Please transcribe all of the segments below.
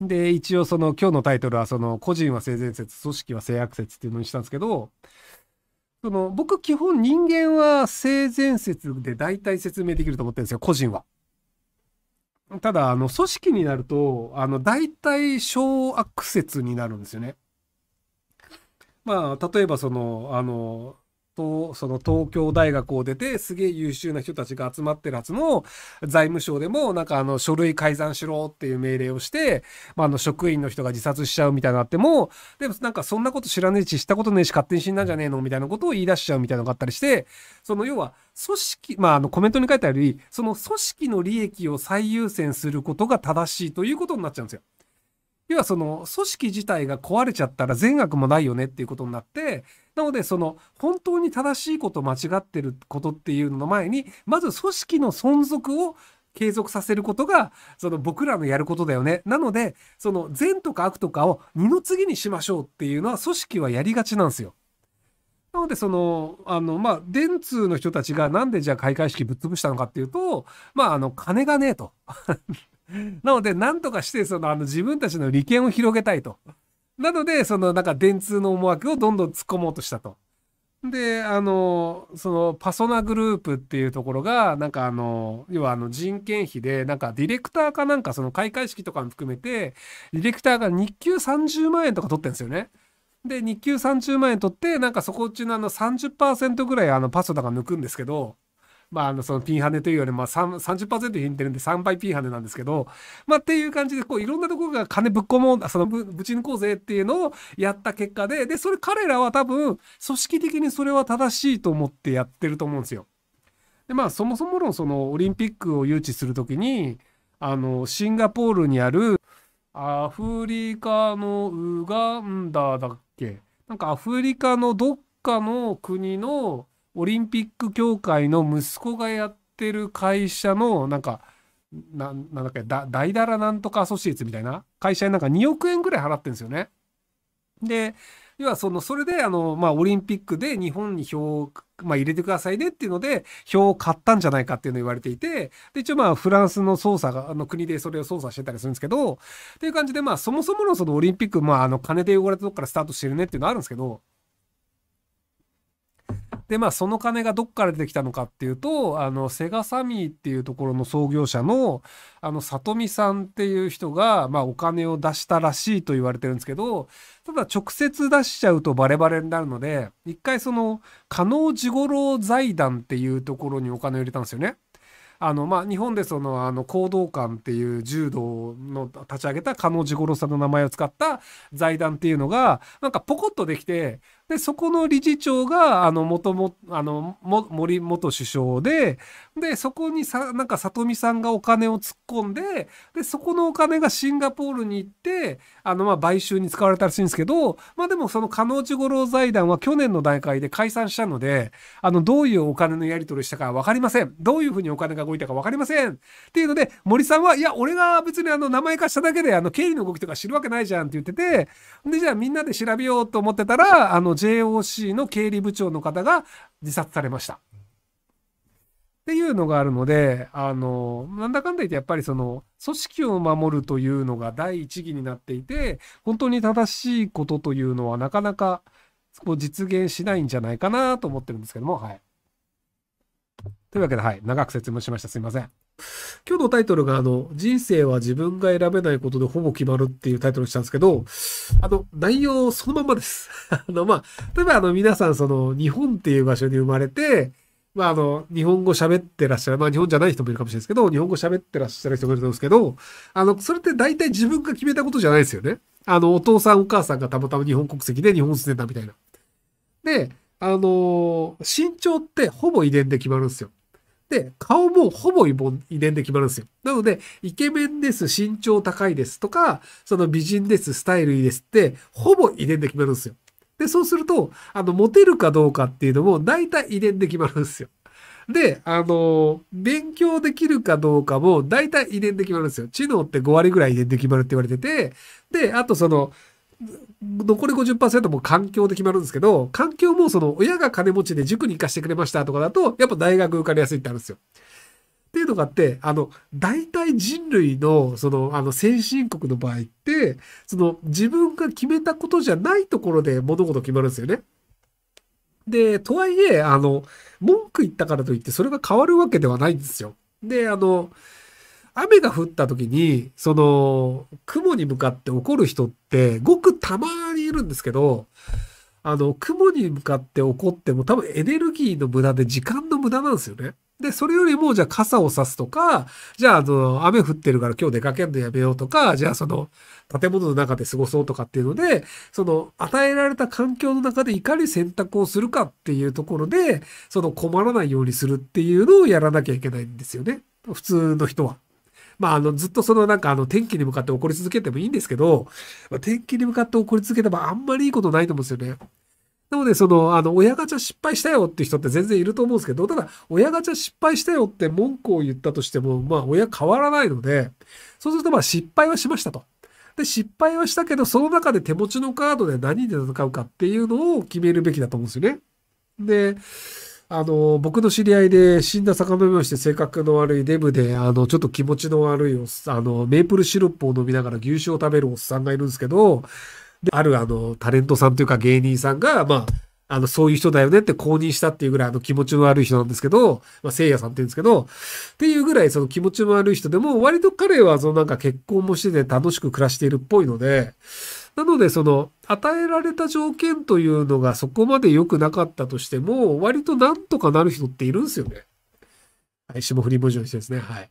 で、一応その今日のタイトルはその個人は性善説、組織は性悪説っていうのにしたんですけど、その僕基本人間は性善説で大体説明できると思ってるんですよ、個人は。ただ、あの、組織になると、あの、大体小悪説になるんですよね。まあ、例えばその、あの、とその東京大学を出てすげえ優秀な人たちが集まってるはずの財務省でもなんかあの書類改ざんしろっていう命令をして、まあ、あの職員の人が自殺しちゃうみたいになってもでもなんかそんなこと知らねえししたことねえし勝手に死んだんじゃねえのみたいなことを言い出しちゃうみたいなのがあったりしてその要は組織まああのコメントに書いてあるよりその組織の利益を最優先することが正しいということになっちゃうんですよ。要はその組織自体が壊れちゃったら善悪もないよねっていうことになってなのでその本当に正しいこと間違ってることっていうのの前にまず組織の存続を継続させることがその僕らのやることだよね。なのでその善とか悪とかを二の次にしましょうっていうのは組織はやりがちなんですよ。なのでそのあのまあ電通の人たちがなんでじゃあ開会式ぶっ潰したのかっていうとまああの金がねえと なので、なんとかしてそのあの自分たちの利権を広げたいと。なので、そのなんか電通の思惑をどんどん突っ込もうとしたと。で、あの、そのパソナグループっていうところが、なんかあの、要はあの人件費で、なんかディレクターかなんかその開会式とかも含めて、ディレクターが日給30万円とか取ってるんですよね。で、日給30万円取って、なんかそこっちのあの30%ぐらいあのパソナが抜くんですけど、まあ、あの、そのピンハネというより、まあ、30%引いてるんで3倍ピンハネなんですけど、まあ、っていう感じで、こう、いろんなところが金ぶっこもう、そのぶ、ぶち抜こうぜっていうのをやった結果で、で、それ彼らは多分、組織的にそれは正しいと思ってやってると思うんですよ。で、まあ、そもそもの、その、オリンピックを誘致するときに、あの、シンガポールにある、アフリカのウガンダだっけなんかアフリカのどっかの国のオリンピック協会の息子がやってる会社のなんかななんだっけだ大だらなんとかアソシエツみたいな会社になんか2億円ぐらい払ってるんですよね。で要はそのそれであの、まあ、オリンピックで日本に票を、まあ、入れてくださいねっていうので票を買ったんじゃないかっていうのを言われていてで一応まあフランスの捜査があの国でそれを捜査してたりするんですけどっていう感じで、まあ、そもそものそのオリンピック、まあ、あの金で汚れたとこからスタートしてるねっていうのはあるんですけどでまあその金がどっから出てきたのかっていうとあのセガサミーっていうところの創業者のあの里見さんっていう人が、まあ、お金を出したらしいと言われてるんですけどただ直接出しちゃうとバレバレになるので一回その加納治五郎財団っていうところにお金を入れたんですよね。あのまあ、日本でそのあの行動館っていう柔道の立ち上げた加納治五郎さんの名前を使った財団っていうのがなんかポコッとできてで、そこの理事長が、あの、もとも、あの、も、森元首相で、で、そこにさ、なんか、里見さんがお金を突っ込んで、で、そこのお金がシンガポールに行って、あの、まあ、買収に使われたらしいんですけど、まあ、でも、その、加納治五郎財団は去年の段階で解散したので、あの、どういうお金のやり取りしたか分かりません。どういうふうにお金が動いたか分かりません。っていうので、森さんは、いや、俺が別にあの、名前貸しただけで、あの、経理の動きとか知るわけないじゃんって言ってて、で、じゃあみんなで調べようと思ってたら、あの、JOC の経理部長の方が自殺されました。っていうのがあるので、あの、なんだかんだ言ってやっぱりその、組織を守るというのが第一義になっていて、本当に正しいことというのはなかなかこう実現しないんじゃないかなと思ってるんですけども、はい。というわけで、はい。長く説明しました。すいません。今日のタイトルが、あの、人生は自分が選べないことでほぼ決まるっていうタイトルにしたんですけど、あの、内容そのままです。あの、まあ、例えばあの、皆さん、その、日本っていう場所に生まれて、まあ、あの、日本語喋ってらっしゃる、まあ、日本じゃない人もいるかもしれないですけど、日本語喋ってらっしゃる人もいると思うんですけど、あの、それって大体自分が決めたことじゃないですよね。あの、お父さんお母さんがたまたま日本国籍で日本住んでたみたいな。で、あの身長ってほぼ遺伝で決まるんですよ。で、顔もほぼ遺伝で決まるんですよ。なので、イケメンです、身長高いですとか、その美人です、スタイルいいですって、ほぼ遺伝で決まるんですよ。で、そうすると、あの、モテるかどうかっていうのも、大体遺伝で決まるんですよ。で、あの、勉強できるかどうかも、大体遺伝で決まるんですよ。知能って5割ぐらい遺伝で決まるって言われてて、で、あとその、残り50%も環境で決まるんですけど、環境もその親が金持ちで塾に行かしてくれましたとかだと、やっぱ大学受かりやすいってあるんですよ。っていうのがあって、あの、大体人類の、その、あの、先進国の場合って、その、自分が決めたことじゃないところで物事決まるんですよね。で、とはいえ、あの、文句言ったからといって、それが変わるわけではないんですよ。で、あの、雨が降った時に、その、雲に向かって怒る人って、ごくたまにいるんですけど、あの、雲に向かって怒っても多分エネルギーの無駄で時間の無駄なんですよね。で、それよりも、じゃあ傘を差すとか、じゃあ、あの、雨降ってるから今日出かけるのやめようとか、じゃあその、建物の中で過ごそうとかっていうので、その、与えられた環境の中でいかに選択をするかっていうところで、その困らないようにするっていうのをやらなきゃいけないんですよね。普通の人は。まあ、あの、ずっとそのなんかあの、天気に向かって怒り続けてもいいんですけど、まあ、天気に向かって怒り続けてもあんまりいいことないと思うんですよね。なので、その、あの、親ガチャ失敗したよっていう人って全然いると思うんですけど、ただ、親ガチャ失敗したよって文句を言ったとしても、まあ、親変わらないので、そうすると、まあ、失敗はしましたと。で、失敗はしたけど、その中で手持ちのカードで何で戦うかっていうのを決めるべきだと思うんですよね。で、あの、僕の知り合いで死んだ魚目をして性格の悪いデブで、あの、ちょっと気持ちの悪いおっさん、あの、メープルシロップを飲みながら牛脂を食べるおっさんがいるんですけど、で、あるあの、タレントさんというか芸人さんが、まあ、あの、そういう人だよねって公認したっていうぐらいあの気持ちの悪い人なんですけど、まあ、聖夜さんって言うんですけど、っていうぐらいその気持ちの悪い人でも、割と彼はそのなんか結婚もしてて楽しく暮らしているっぽいので、なので、その、与えられた条件というのがそこまで良くなかったとしても、割となんとかなる人っているんですよね。はい、霜降り文字の人ですね。はい。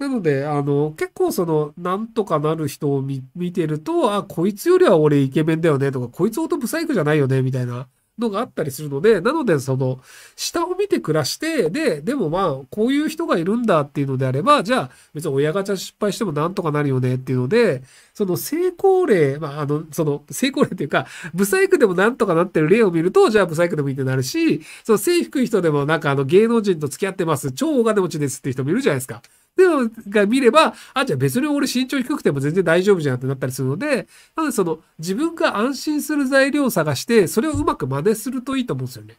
なので、あの、結構その、なんとかなる人を見てると、あ、こいつよりは俺イケメンだよねとか、こいつほどブサイクじゃないよね、みたいなのがあったりするので、なので、その、下を見て暮らして、で、でもまあ、こういう人がいるんだっていうのであれば、じゃあ、別に親ガチャ失敗してもなんとかなるよねっていうので、その成功例、まあ、あの、その、成功例っていうか、ブサイクでもなんとかなってる例を見ると、じゃあブサイクでもいいってなるし、その、背低い人でもなんかあの、芸能人と付き合ってます、超大金持ちですっていう人もいるじゃないですか。でも、が見れば、あ、じゃあ別に俺身長低くても全然大丈夫じゃんってなったりするので、なのでその、自分が安心する材料を探して、それをうまく真似するといいと思うんですよね。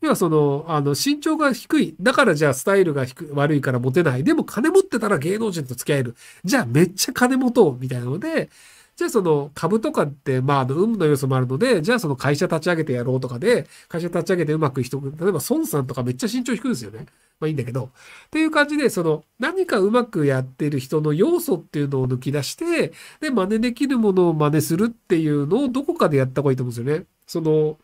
要はその、あの、身長が低い。だからじゃあスタイルが悪いからモテない。でも金持ってたら芸能人と付き合える。じゃあめっちゃ金持とう。みたいなので、じゃあその株とかって、まあ、あの、運の要素もあるので、じゃあその会社立ち上げてやろうとかで、会社立ち上げてうまくいく人、例えば孫さんとかめっちゃ身長低いんですよね。まあいいんだけど。っていう感じで、その、何かうまくやってる人の要素っていうのを抜き出して、で、真似できるものを真似するっていうのをどこかでやった方がいいと思うんですよね。その、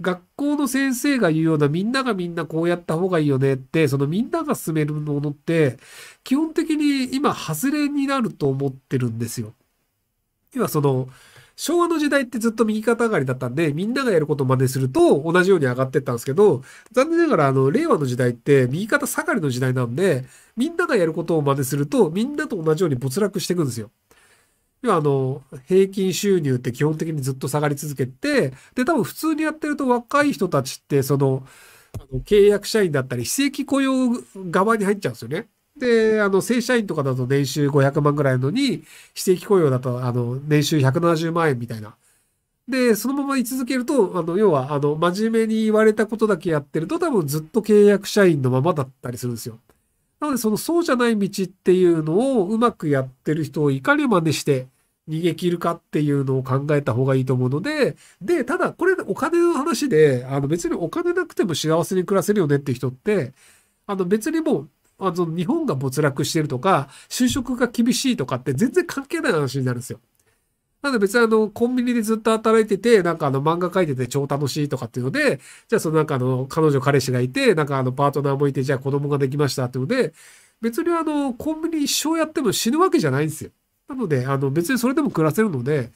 学校の先生が言うようなみんながみんなこうやった方がいいよねって、そのみんなが進めるものって、基本的に今外れになると思ってるんですよ。要はその、昭和の時代ってずっと右肩上がりだったんで、みんながやることを真似すると同じように上がってったんですけど、残念ながらあの、令和の時代って右肩下がりの時代なんで、みんながやることを真似すると、みんなと同じように没落していくんですよ。要はあの、平均収入って基本的にずっと下がり続けて、で、多分普通にやってると若い人たちって、その、あの契約社員だったり、非正規雇用側に入っちゃうんですよね。で、あの、正社員とかだと年収500万ぐらいのに、非正規雇用だと、あの、年収170万円みたいな。で、そのまま居続けると、あの、要は、あの、真面目に言われたことだけやってると、多分ずっと契約社員のままだったりするんですよ。なので、その、そうじゃない道っていうのをうまくやってる人をいかに真似して、逃げ切るかっていうのを考えた方がいいと思うので、で、ただこれお金の話で、あの別にお金なくても幸せに暮らせるよねって人って、あの別にもうあの日本が没落してるとか、就職が厳しいとかって全然関係ない話になるんですよ。なので別にあの、コンビニでずっと働いてて、なんかあの漫画描いてて超楽しいとかっていうので、じゃあそのなんかあの、彼女彼氏がいて、なんかあの、パートナーもいて、じゃあ子供ができましたっていうので、別にあの、コンビニ一生やっても死ぬわけじゃないんですよ。なので、あの、別にそれでも暮らせるので、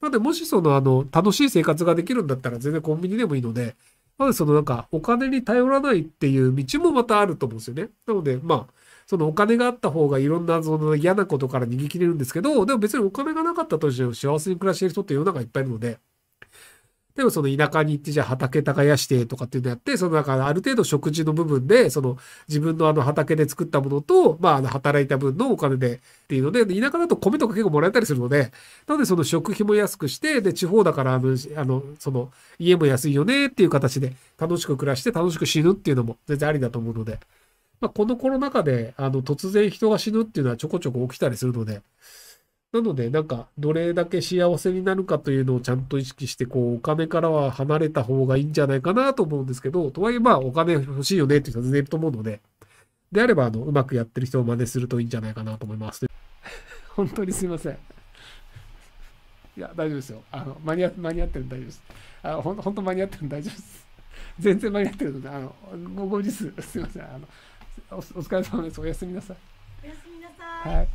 なのでもしそのあの、楽しい生活ができるんだったら全然コンビニでもいいので、まずそのなんか、お金に頼らないっていう道もまたあると思うんですよね。なので、まあ、そのお金があった方がいろんなその嫌なことから逃げ切れるんですけど、でも別にお金がなかったとしても幸せに暮らしている人って世の中いっぱいいるので、でもその田舎に行ってじゃあ畑耕してとかっていうのやって、その中かある程度食事の部分で、その自分のあの畑で作ったものと、まああの働いた分のお金でっていうので、田舎だと米とか結構もらえたりするので、なのでその食費も安くして、で、地方だからあの、あの、その家も安いよねっていう形で楽しく暮らして楽しく死ぬっていうのも全然ありだと思うので、まあこのコロナ禍であの突然人が死ぬっていうのはちょこちょこ起きたりするので、なので、なんか、どれだけ幸せになるかというのをちゃんと意識して、こう、お金からは離れた方がいいんじゃないかなと思うんですけど、とはいえ、まあ、お金欲しいよねっていう人は全然いると思うので、であれば、あの、うまくやってる人を真似するといいんじゃないかなと思います。本当にすいません。いや、大丈夫ですよ。あの、間に合って、間に合ってるの大丈夫です。あの、ほん本当間に合ってるの大丈夫です。全然間に合ってるので、あの、ご後日、すいません。あの、おお疲れ様です。おやすみなさい。おやすみなさい。はい。